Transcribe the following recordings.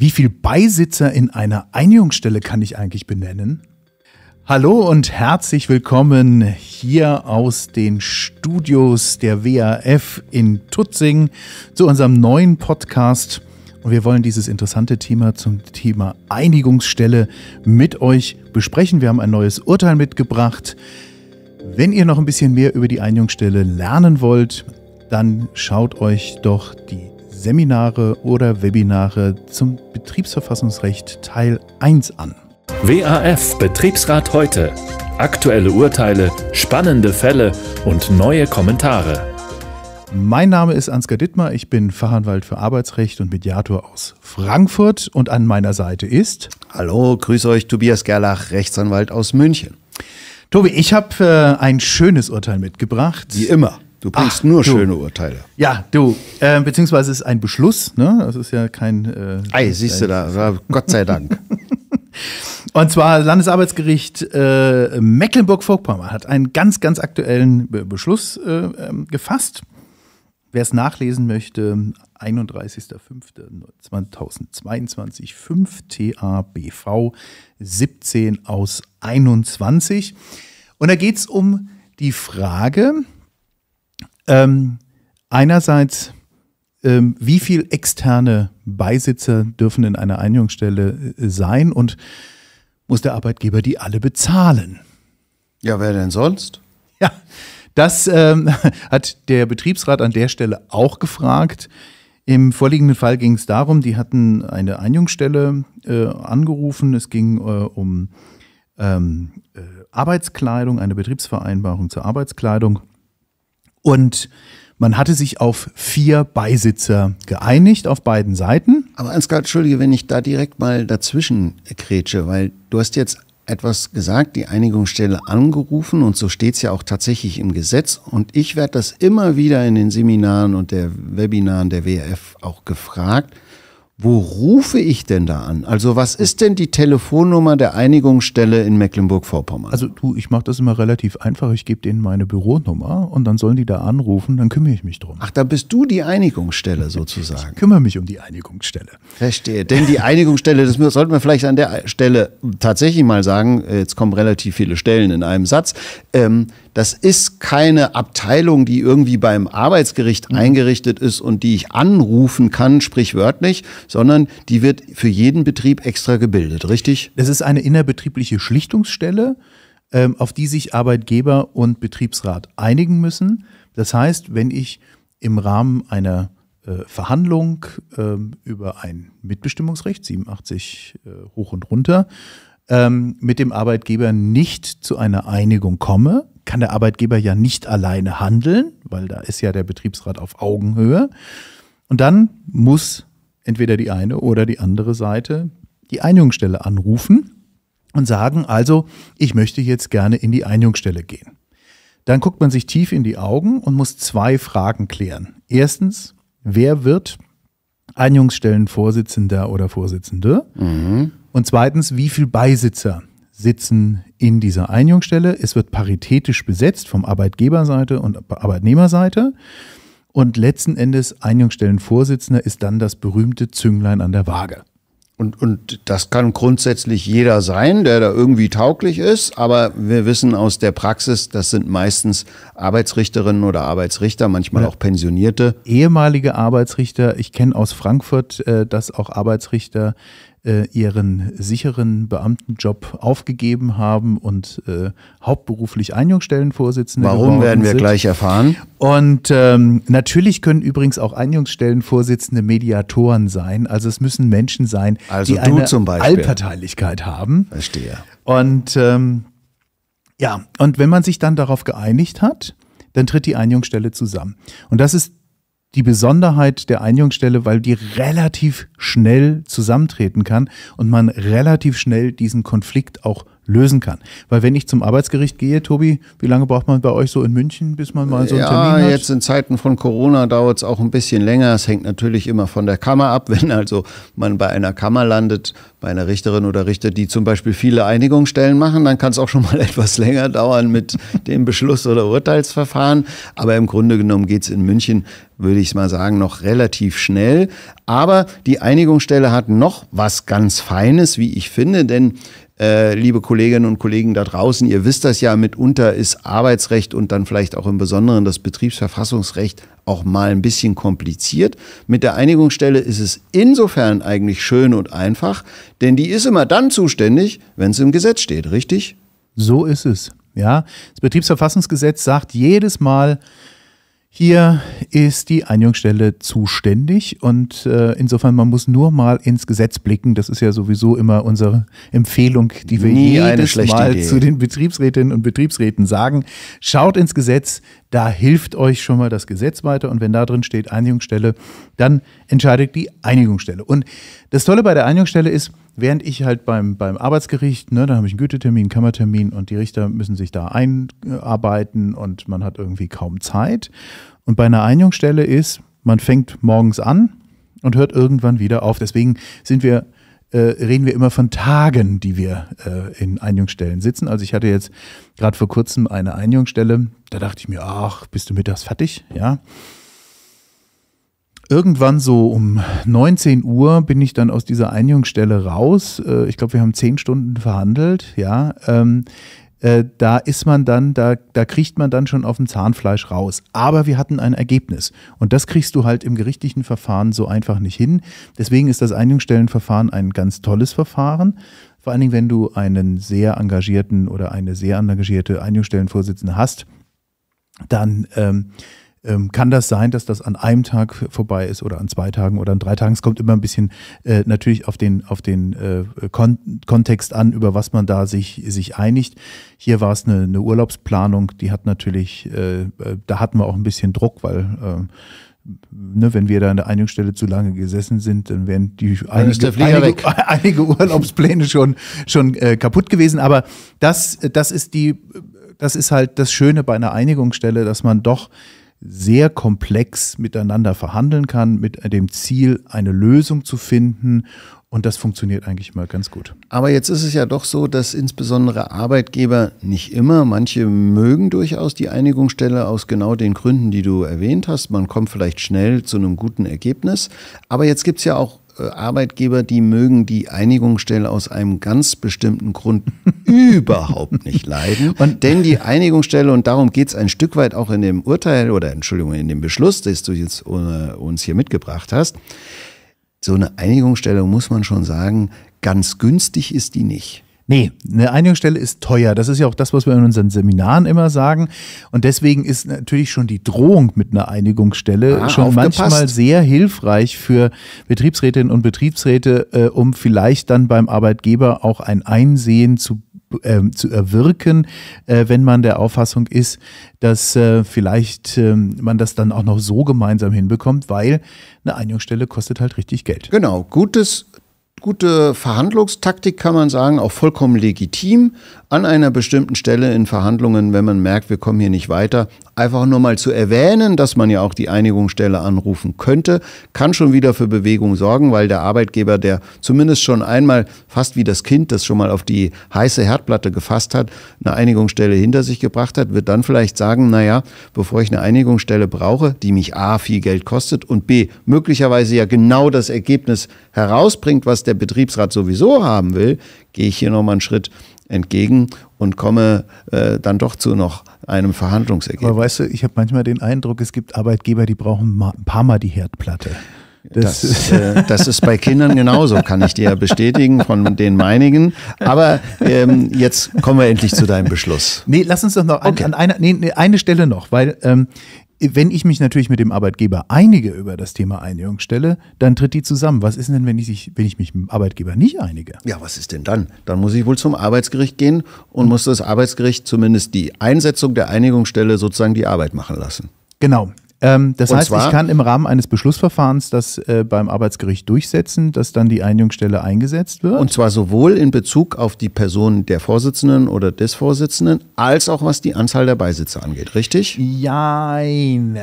Wie viel Beisitzer in einer Einigungsstelle kann ich eigentlich benennen? Hallo und herzlich willkommen hier aus den Studios der WAF in Tutzing zu unserem neuen Podcast. Und wir wollen dieses interessante Thema zum Thema Einigungsstelle mit euch besprechen. Wir haben ein neues Urteil mitgebracht. Wenn ihr noch ein bisschen mehr über die Einigungsstelle lernen wollt, dann schaut euch doch die Seminare oder Webinare zum Betriebsverfassungsrecht Teil 1 an. WAF Betriebsrat heute. Aktuelle Urteile, spannende Fälle und neue Kommentare. Mein Name ist Ansgar Dittmar, ich bin Fachanwalt für Arbeitsrecht und Mediator aus Frankfurt und an meiner Seite ist. Hallo, grüße euch, Tobias Gerlach, Rechtsanwalt aus München. Tobi, ich habe äh, ein schönes Urteil mitgebracht. Wie immer. Du bringst Ach, nur du. schöne Urteile. Ja, du, äh, beziehungsweise ist ein Beschluss, ne? Das ist ja kein. Äh, Ei, siehst du da, Gott sei Dank. Und zwar Landesarbeitsgericht äh, Mecklenburg-Vorpommern hat einen ganz, ganz aktuellen Be Beschluss äh, ähm, gefasst. Wer es nachlesen möchte, 31.05.2022, 5 TABV 17 aus 21. Und da geht es um die Frage, ähm, einerseits, ähm, wie viel externe Beisitzer dürfen in einer Einigungsstelle äh, sein und muss der Arbeitgeber die alle bezahlen? Ja, wer denn sonst? Ja, das ähm, hat der Betriebsrat an der Stelle auch gefragt. Im vorliegenden Fall ging es darum, die hatten eine Einjungsstelle äh, angerufen. Es ging äh, um ähm, äh, Arbeitskleidung, eine Betriebsvereinbarung zur Arbeitskleidung. Und man hatte sich auf vier Beisitzer geeinigt auf beiden Seiten. Aber Ansgar, entschuldige, wenn ich da direkt mal dazwischen kretsche, weil du hast jetzt etwas gesagt, die Einigungsstelle angerufen und so steht es ja auch tatsächlich im Gesetz. Und ich werde das immer wieder in den Seminaren und der Webinaren der WRF auch gefragt wo rufe ich denn da an? Also was ist denn die Telefonnummer der Einigungsstelle in Mecklenburg-Vorpommern? Also du, ich mache das immer relativ einfach. Ich gebe denen meine Büronummer und dann sollen die da anrufen, dann kümmere ich mich drum. Ach, da bist du die Einigungsstelle sozusagen. Ich kümmere mich um die Einigungsstelle. Verstehe. Denn die Einigungsstelle, das sollten wir vielleicht an der Stelle tatsächlich mal sagen, äh, jetzt kommen relativ viele Stellen in einem Satz. Ähm, das ist keine Abteilung, die irgendwie beim Arbeitsgericht mhm. eingerichtet ist und die ich anrufen kann, sprichwörtlich, sondern die wird für jeden Betrieb extra gebildet, richtig? Es ist eine innerbetriebliche Schlichtungsstelle, ähm, auf die sich Arbeitgeber und Betriebsrat einigen müssen. Das heißt, wenn ich im Rahmen einer äh, Verhandlung ähm, über ein Mitbestimmungsrecht, 87 äh, hoch und runter, ähm, mit dem Arbeitgeber nicht zu einer Einigung komme, kann der Arbeitgeber ja nicht alleine handeln, weil da ist ja der Betriebsrat auf Augenhöhe. Und dann muss entweder die eine oder die andere Seite die Einigungsstelle anrufen und sagen, also ich möchte jetzt gerne in die Einigungsstelle gehen. Dann guckt man sich tief in die Augen und muss zwei Fragen klären. Erstens, wer wird Einigungsstellenvorsitzender oder Vorsitzende? Mhm. Und zweitens, wie viele Beisitzer sitzen in dieser Einigungsstelle. Es wird paritätisch besetzt vom Arbeitgeberseite und Arbeitnehmerseite. Und letzten Endes Einigungsstellenvorsitzender ist dann das berühmte Zünglein an der Waage. Und, und das kann grundsätzlich jeder sein, der da irgendwie tauglich ist. Aber wir wissen aus der Praxis, das sind meistens Arbeitsrichterinnen oder Arbeitsrichter, manchmal ja. auch Pensionierte. Ehemalige Arbeitsrichter. Ich kenne aus Frankfurt, äh, dass auch Arbeitsrichter äh, ihren sicheren Beamtenjob aufgegeben haben und äh, hauptberuflich Einjungsstellenvorsitzende Warum werden wir sind. gleich erfahren? Und ähm, natürlich können übrigens auch Einjungsstellenvorsitzende Mediatoren sein. Also es müssen Menschen sein, also die eine Allparteilichkeit haben. Verstehe. Und ähm, ja, und wenn man sich dann darauf geeinigt hat, dann tritt die Einjungsstelle zusammen. Und das ist die Besonderheit der Einjungsstelle, weil die relativ schnell zusammentreten kann und man relativ schnell diesen Konflikt auch lösen kann. Weil wenn ich zum Arbeitsgericht gehe, Tobi, wie lange braucht man bei euch so in München, bis man mal so einen ja, Termin hat? jetzt in Zeiten von Corona dauert es auch ein bisschen länger. Es hängt natürlich immer von der Kammer ab. Wenn also man bei einer Kammer landet, bei einer Richterin oder Richter, die zum Beispiel viele Einigungsstellen machen, dann kann es auch schon mal etwas länger dauern mit dem Beschluss- oder Urteilsverfahren. Aber im Grunde genommen geht es in München, würde ich mal sagen, noch relativ schnell. Aber die Einigungsstelle hat noch was ganz Feines, wie ich finde, denn äh, liebe Kolleginnen und Kollegen da draußen, ihr wisst das ja, mitunter ist Arbeitsrecht und dann vielleicht auch im Besonderen das Betriebsverfassungsrecht auch mal ein bisschen kompliziert. Mit der Einigungsstelle ist es insofern eigentlich schön und einfach, denn die ist immer dann zuständig, wenn es im Gesetz steht, richtig? So ist es. Ja, das Betriebsverfassungsgesetz sagt jedes Mal, hier ist die Einigungsstelle zuständig und äh, insofern, man muss nur mal ins Gesetz blicken. Das ist ja sowieso immer unsere Empfehlung, die wir Nie jedes Mal Idee. zu den Betriebsrätinnen und Betriebsräten sagen. Schaut ins Gesetz, da hilft euch schon mal das Gesetz weiter und wenn da drin steht Einigungsstelle, dann entscheidet die Einigungsstelle. Und das Tolle bei der Einigungsstelle ist, Während ich halt beim, beim Arbeitsgericht, ne, dann habe ich einen Gütetermin, einen Kammertermin und die Richter müssen sich da einarbeiten und man hat irgendwie kaum Zeit. Und bei einer Einigungsstelle ist, man fängt morgens an und hört irgendwann wieder auf. Deswegen sind wir, äh, reden wir immer von Tagen, die wir äh, in Einigungsstellen sitzen. Also ich hatte jetzt gerade vor kurzem eine Einigungsstelle, da dachte ich mir, ach, bist du mittags fertig? Ja irgendwann so um 19 Uhr bin ich dann aus dieser Einigungsstelle raus. Äh, ich glaube, wir haben zehn Stunden verhandelt, ja. Ähm, äh, da ist man dann, da, da kriegt man dann schon auf dem Zahnfleisch raus. Aber wir hatten ein Ergebnis. Und das kriegst du halt im gerichtlichen Verfahren so einfach nicht hin. Deswegen ist das Einigungsstellenverfahren ein ganz tolles Verfahren. Vor allen Dingen, wenn du einen sehr engagierten oder eine sehr engagierte Einigungsstellenvorsitzende hast, dann ähm, ähm, kann das sein, dass das an einem Tag vorbei ist oder an zwei Tagen oder an drei Tagen? Es kommt immer ein bisschen äh, natürlich auf den, auf den äh, Kon Kontext an, über was man da sich, sich einigt. Hier war es eine, eine Urlaubsplanung, die hat natürlich, äh, äh da hatten wir auch ein bisschen Druck, weil ähm, Ne, wenn wir da an der Einigungsstelle zu lange gesessen sind, dann wären die einige, einige, einige, Urlaubspläne schon, schon äh, kaputt gewesen. Aber das, das ist die, das ist halt das Schöne bei einer Einigungsstelle, dass man doch sehr komplex miteinander verhandeln kann, mit dem Ziel, eine Lösung zu finden. Und das funktioniert eigentlich immer ganz gut. Aber jetzt ist es ja doch so, dass insbesondere Arbeitgeber nicht immer, manche mögen durchaus die Einigungsstelle aus genau den Gründen, die du erwähnt hast. Man kommt vielleicht schnell zu einem guten Ergebnis. Aber jetzt gibt es ja auch äh, Arbeitgeber, die mögen die Einigungsstelle aus einem ganz bestimmten Grund überhaupt nicht leiden. Und denn die Einigungsstelle, und darum geht es ein Stück weit auch in dem Urteil oder Entschuldigung, in dem Beschluss, den du jetzt äh, uns hier mitgebracht hast, so eine Einigungsstelle muss man schon sagen, ganz günstig ist die nicht. Nee, eine Einigungsstelle ist teuer. Das ist ja auch das, was wir in unseren Seminaren immer sagen. Und deswegen ist natürlich schon die Drohung mit einer Einigungsstelle ah, schon aufgepasst. manchmal sehr hilfreich für Betriebsrätinnen und Betriebsräte, äh, um vielleicht dann beim Arbeitgeber auch ein Einsehen zu ähm, zu erwirken, äh, wenn man der Auffassung ist, dass äh, vielleicht ähm, man das dann auch noch so gemeinsam hinbekommt, weil eine Einigungsstelle kostet halt richtig Geld. Genau, gutes gute Verhandlungstaktik, kann man sagen, auch vollkommen legitim, an einer bestimmten Stelle in Verhandlungen, wenn man merkt, wir kommen hier nicht weiter, einfach nur mal zu erwähnen, dass man ja auch die Einigungsstelle anrufen könnte, kann schon wieder für Bewegung sorgen, weil der Arbeitgeber, der zumindest schon einmal fast wie das Kind, das schon mal auf die heiße Herdplatte gefasst hat, eine Einigungsstelle hinter sich gebracht hat, wird dann vielleicht sagen, naja, bevor ich eine Einigungsstelle brauche, die mich A viel Geld kostet und B möglicherweise ja genau das Ergebnis herausbringt, was der der Betriebsrat sowieso haben will, gehe ich hier nochmal einen Schritt entgegen und komme äh, dann doch zu noch einem Verhandlungsergebnis. Aber weißt du, ich habe manchmal den Eindruck, es gibt Arbeitgeber, die brauchen mal, ein paar Mal die Herdplatte. Das, das, äh, das, ist bei Kindern genauso, kann ich dir ja bestätigen, von den meinigen. Aber ähm, jetzt kommen wir endlich zu deinem Beschluss. Nee, lass uns doch noch okay. an, an einer, nee, eine Stelle noch, weil ähm, wenn ich mich natürlich mit dem Arbeitgeber einige über das Thema Einigung stelle, dann tritt die zusammen. Was ist denn, wenn ich, sich, wenn ich mich mit dem Arbeitgeber nicht einige? Ja, was ist denn dann? Dann muss ich wohl zum Arbeitsgericht gehen und muss das Arbeitsgericht zumindest die Einsetzung der Einigungsstelle sozusagen die Arbeit machen lassen. Genau, ähm, das und heißt, ich kann im Rahmen eines Beschlussverfahrens das äh, beim Arbeitsgericht durchsetzen, dass dann die Einigungsstelle eingesetzt wird. Und zwar sowohl in Bezug auf die Person der Vorsitzenden oder des Vorsitzenden, als auch was die Anzahl der Beisitzer angeht, richtig? Jein.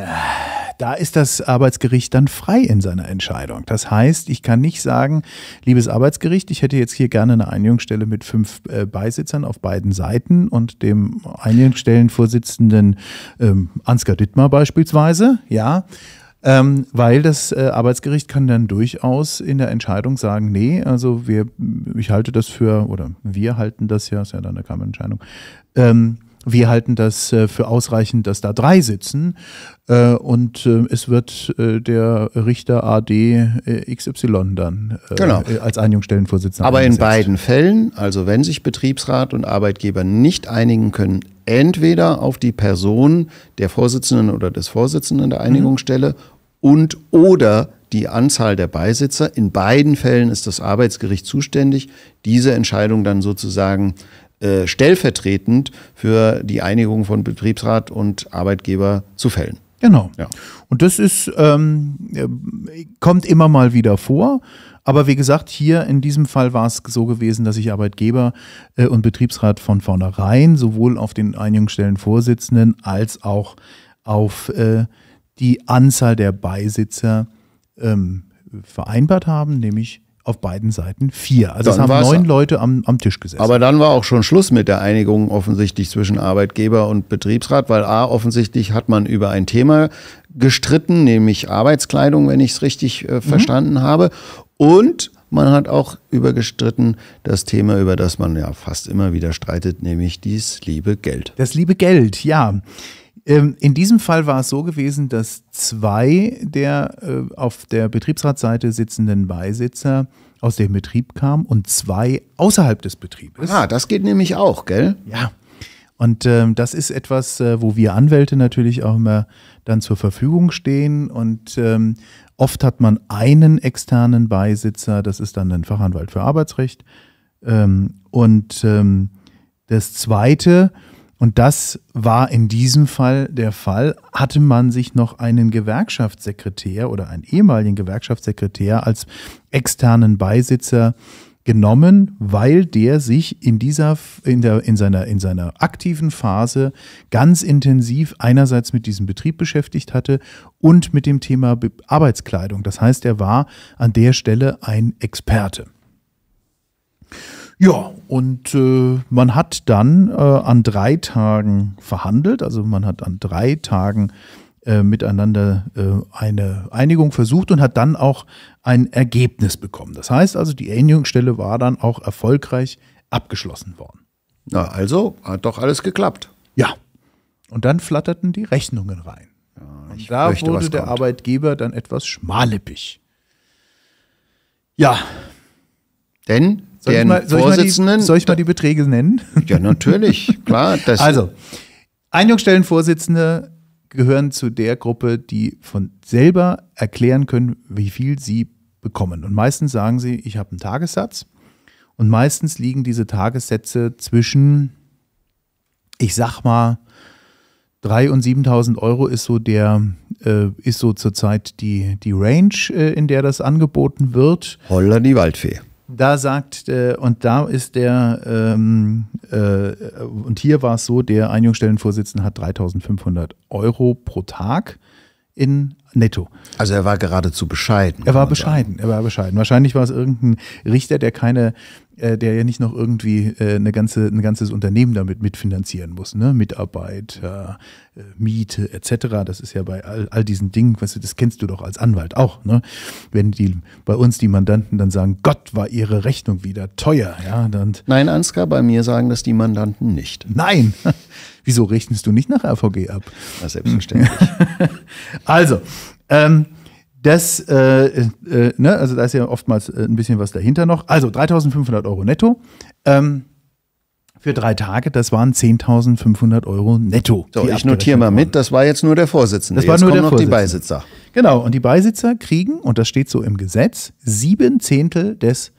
Da ist das Arbeitsgericht dann frei in seiner Entscheidung. Das heißt, ich kann nicht sagen, liebes Arbeitsgericht, ich hätte jetzt hier gerne eine Einigungsstelle mit fünf äh, Beisitzern auf beiden Seiten und dem Einigungsstellenvorsitzenden ähm, Ansgar Dittmar beispielsweise, ja. Ähm, weil das äh, Arbeitsgericht kann dann durchaus in der Entscheidung sagen, nee, also wir, ich halte das für, oder wir halten das ja, ist ja dann eine Kammerentscheidung, ähm, wir halten das äh, für ausreichend, dass da drei sitzen äh, und äh, es wird der Richter AD XY dann genau. als Einigungsstellenvorsitzender. Aber eingesetzt. in beiden Fällen, also wenn sich Betriebsrat und Arbeitgeber nicht einigen können, entweder auf die Person der Vorsitzenden oder des Vorsitzenden der mhm. Einigungsstelle mhm. und oder die Anzahl der Beisitzer. In beiden Fällen ist das Arbeitsgericht zuständig, diese Entscheidung dann sozusagen äh, stellvertretend für die Einigung von Betriebsrat und Arbeitgeber zu fällen. Genau. Ja. Und das ist, ähm, kommt immer mal wieder vor. Aber wie gesagt, hier in diesem Fall war es so gewesen, dass sich Arbeitgeber äh, und Betriebsrat von vornherein sowohl auf den Einigungsstellenvorsitzenden als auch auf äh, die Anzahl der Beisitzer ähm, vereinbart haben, nämlich auf beiden Seiten vier. Also dann es haben neun Leute am, am Tisch gesessen. Aber dann war auch schon Schluss mit der Einigung offensichtlich zwischen Arbeitgeber und Betriebsrat, weil A, offensichtlich hat man über ein Thema gestritten, nämlich Arbeitskleidung, wenn ich es richtig äh, mhm. verstanden mhm. habe. Und man hat auch übergestritten das Thema, über das man ja fast immer wieder streitet, nämlich dies liebe Geld. Das liebe Geld, ja. Ähm, in diesem Fall war es so gewesen, dass zwei der äh, auf der Betriebsratsseite sitzenden Beisitzer aus dem Betrieb kamen und zwei außerhalb des Betriebes. Ah, das geht nämlich auch, gell? Ja. Und ähm, das ist etwas, äh, wo wir Anwälte natürlich auch immer dann zur Verfügung stehen. Und ähm, oft hat man einen externen Beisitzer, das ist dann ein Fachanwalt für Arbeitsrecht. Ähm, und ähm, das Zweite, und das war in diesem Fall der Fall. Hatte man sich noch einen Gewerkschaftssekretär oder einen ehemaligen Gewerkschaftssekretär als externen Beisitzer genommen, weil der sich in dieser, in der, in seiner, in seiner aktiven Phase ganz intensiv einerseits mit diesem Betrieb beschäftigt hatte und mit dem Thema Arbeitskleidung. Das heißt, er war an der Stelle ein Experte. Ja, und äh, man hat dann äh, an drei Tagen verhandelt, also man hat an drei Tagen äh, miteinander äh, eine Einigung versucht und hat dann auch ein Ergebnis bekommen. Das heißt also, die Einigungsstelle war dann auch erfolgreich abgeschlossen worden. Na, also hat doch alles geklappt. Ja. Und dann flatterten die Rechnungen rein. Ja, und da möchte, wurde der kommt. Arbeitgeber dann etwas schmallippig. Ja. Denn soll ich, mal, soll, ich mal die, soll ich mal die Beträge nennen? Ja, natürlich, klar. also, Einjungstellenvorsitzende gehören zu der Gruppe, die von selber erklären können, wie viel sie bekommen. Und meistens sagen sie, ich habe einen Tagessatz. Und meistens liegen diese Tagessätze zwischen, ich sag mal, 3.000 und 7.000 Euro ist so der, äh, ist so zurzeit die, die Range, äh, in der das angeboten wird. Holla die Waldfee da sagt, äh, und da ist der, ähm, äh, und hier war es so, der Einjungstellenvorsitzende hat 3500 Euro pro Tag in netto. Also er war geradezu bescheiden. Er war bescheiden, sagen. er war bescheiden. Wahrscheinlich war es irgendein Richter, der keine äh, der ja nicht noch irgendwie äh, eine ganze, ein ganzes Unternehmen damit mitfinanzieren muss, ne? Mitarbeit, äh, äh Miete etc. Das ist ja bei all, all diesen Dingen, weißt du, das kennst du doch als Anwalt auch, ne? Wenn die bei uns die Mandanten dann sagen, Gott, war ihre Rechnung wieder teuer, ja? Dann Nein, Ansgar, bei mir sagen das die Mandanten nicht. Nein. Wieso rechnest du nicht nach AVG ab? Na, selbstverständlich. also, ähm, das, äh, äh, ne, also da ist ja oftmals äh, ein bisschen was dahinter noch. Also 3500 Euro netto. Ähm, für drei Tage, das waren 10.500 Euro netto. So, ich notiere mal mit, das war jetzt nur der Vorsitzende. Das war jetzt nur der noch Vorsitzende. die Beisitzer. Genau, und die Beisitzer kriegen, und das steht so im Gesetz, sieben Zehntel des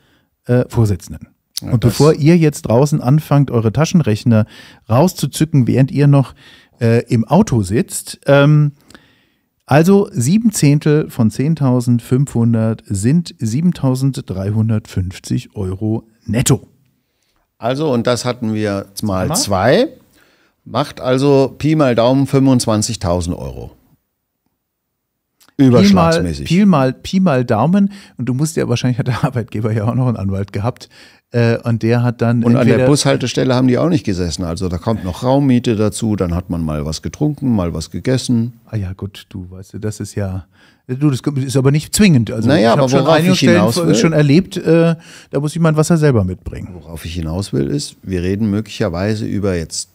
äh, Vorsitzenden. Ja, und bevor ihr jetzt draußen anfangt, eure Taschenrechner rauszuzücken, während ihr noch äh, im Auto sitzt, ähm, also sieben Zehntel von 10.500 sind 7.350 Euro netto. Also, und das hatten wir mal Aha. zwei, macht also Pi mal Daumen 25.000 Euro. Überschlagsmäßig. Pi mal, Pi mal, Pi mal Daumen. Und du musst ja wahrscheinlich, hat der Arbeitgeber ja auch noch einen Anwalt gehabt. Äh, und der hat dann. Und an der Bushaltestelle haben die auch nicht gesessen. Also da kommt noch Raummiete dazu, dann hat man mal was getrunken, mal was gegessen. Ah ja, gut, du weißt, das ist ja. Du, das ist aber nicht zwingend. Also naja, ich aber schon worauf ich hinaus Stellen will, schon erlebt, äh, da muss ich mein Wasser selber mitbringen. Worauf ich hinaus will, ist, wir reden möglicherweise über jetzt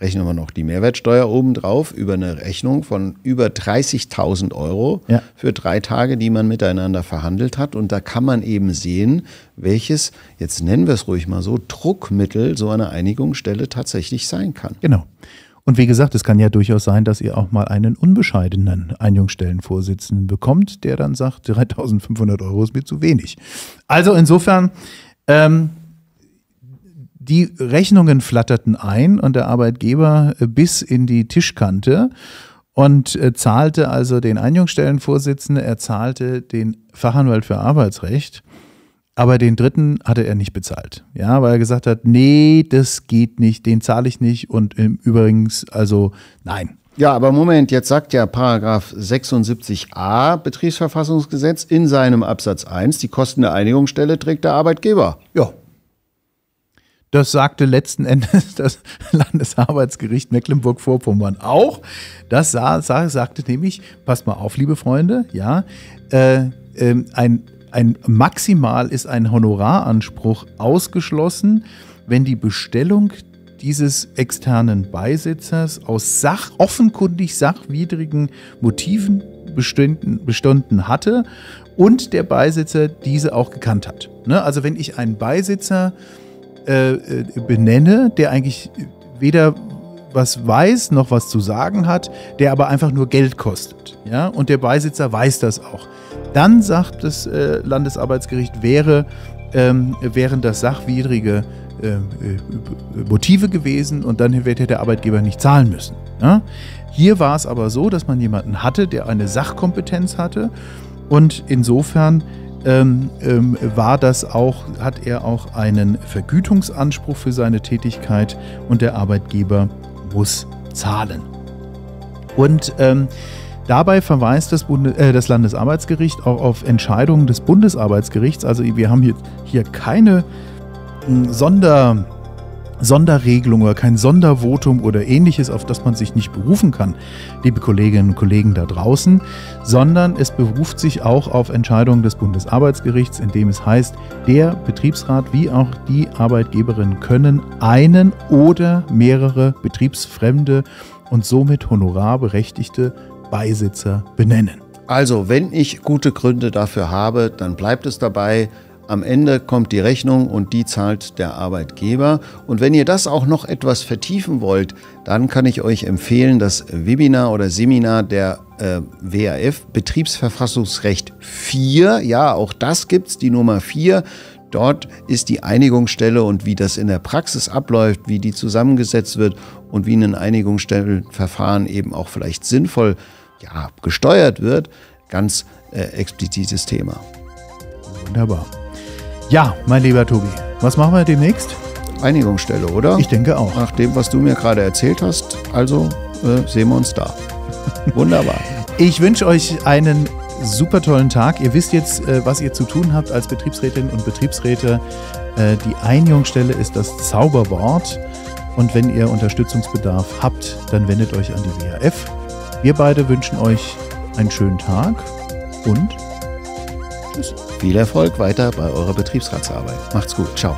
rechnen wir noch die Mehrwertsteuer obendrauf, über eine Rechnung von über 30.000 Euro ja. für drei Tage, die man miteinander verhandelt hat. Und da kann man eben sehen, welches, jetzt nennen wir es ruhig mal so, Druckmittel so eine Einigungsstelle tatsächlich sein kann. Genau. Und wie gesagt, es kann ja durchaus sein, dass ihr auch mal einen unbescheidenen Einigungsstellenvorsitzenden bekommt, der dann sagt, 3500 Euro ist mir zu wenig. Also insofern, ähm, die Rechnungen flatterten ein und der Arbeitgeber äh, bis in die Tischkante und äh, zahlte also den Einjungstellenvorsitzenden, er zahlte den Fachanwalt für Arbeitsrecht, aber den dritten hatte er nicht bezahlt. Ja, weil er gesagt hat, nee, das geht nicht, den zahle ich nicht und übrigens, also nein. Ja, aber Moment, jetzt sagt ja Paragraph 76a Betriebsverfassungsgesetz in seinem Absatz 1, die Kosten der Einigungsstelle trägt der Arbeitgeber. Ja. Das sagte letzten Endes das Landesarbeitsgericht Mecklenburg-Vorpommern auch. Das sah, sah, sagte nämlich, passt mal auf, liebe Freunde, ja, äh, äh, ein, ein maximal ist ein Honoraranspruch ausgeschlossen, wenn die Bestellung dieses externen Beisitzers aus sach, offenkundig sachwidrigen Motiven bestünden, bestanden hatte und der Beisitzer diese auch gekannt hat. Ne? Also wenn ich einen Beisitzer äh, benenne, der eigentlich weder was weiß noch was zu sagen hat, der aber einfach nur Geld kostet. Ja? Und der Beisitzer weiß das auch. Dann sagt das äh, Landesarbeitsgericht, wäre, ähm, wären das sachwidrige äh, äh Motive gewesen und dann hätte der Arbeitgeber nicht zahlen müssen. Ja? Hier war es aber so, dass man jemanden hatte, der eine Sachkompetenz hatte und insofern ähm, ähm, war das auch, hat er auch einen Vergütungsanspruch für seine Tätigkeit und der Arbeitgeber muss zahlen. Und ähm, Dabei verweist das, Bundes äh, das Landesarbeitsgericht auch auf Entscheidungen des Bundesarbeitsgerichts. Also wir haben hier, hier keine hm, Sonder, Sonderregelung oder kein Sondervotum oder ähnliches, auf das man sich nicht berufen kann, liebe Kolleginnen und Kollegen da draußen, sondern es beruft sich auch auf Entscheidungen des Bundesarbeitsgerichts, in dem es heißt, der Betriebsrat wie auch die Arbeitgeberin können einen oder mehrere betriebsfremde und somit honorarberechtigte Beisitzer benennen. Also, wenn ich gute Gründe dafür habe, dann bleibt es dabei, am Ende kommt die Rechnung und die zahlt der Arbeitgeber. Und wenn ihr das auch noch etwas vertiefen wollt, dann kann ich euch empfehlen, das Webinar oder Seminar der äh, WAF Betriebsverfassungsrecht 4. Ja, auch das gibt es, die Nummer 4. Dort ist die Einigungsstelle und wie das in der Praxis abläuft, wie die zusammengesetzt wird und wie ein Einigungsstellenverfahren eben auch vielleicht sinnvoll ja, gesteuert wird. Ganz äh, explizites Thema. Wunderbar. Ja, mein lieber Tobi, was machen wir demnächst? Einigungsstelle, oder? Ich denke auch. Nach dem, was du mir gerade erzählt hast, also äh, sehen wir uns da. Wunderbar. ich wünsche euch einen super tollen Tag. Ihr wisst jetzt, äh, was ihr zu tun habt als Betriebsrätinnen und Betriebsräte. Äh, die Einigungsstelle ist das Zauberwort. Und wenn ihr Unterstützungsbedarf habt, dann wendet euch an die WHF. Wir beide wünschen euch einen schönen Tag und tschüss. Viel Erfolg weiter bei eurer Betriebsratsarbeit. Macht's gut. Ciao.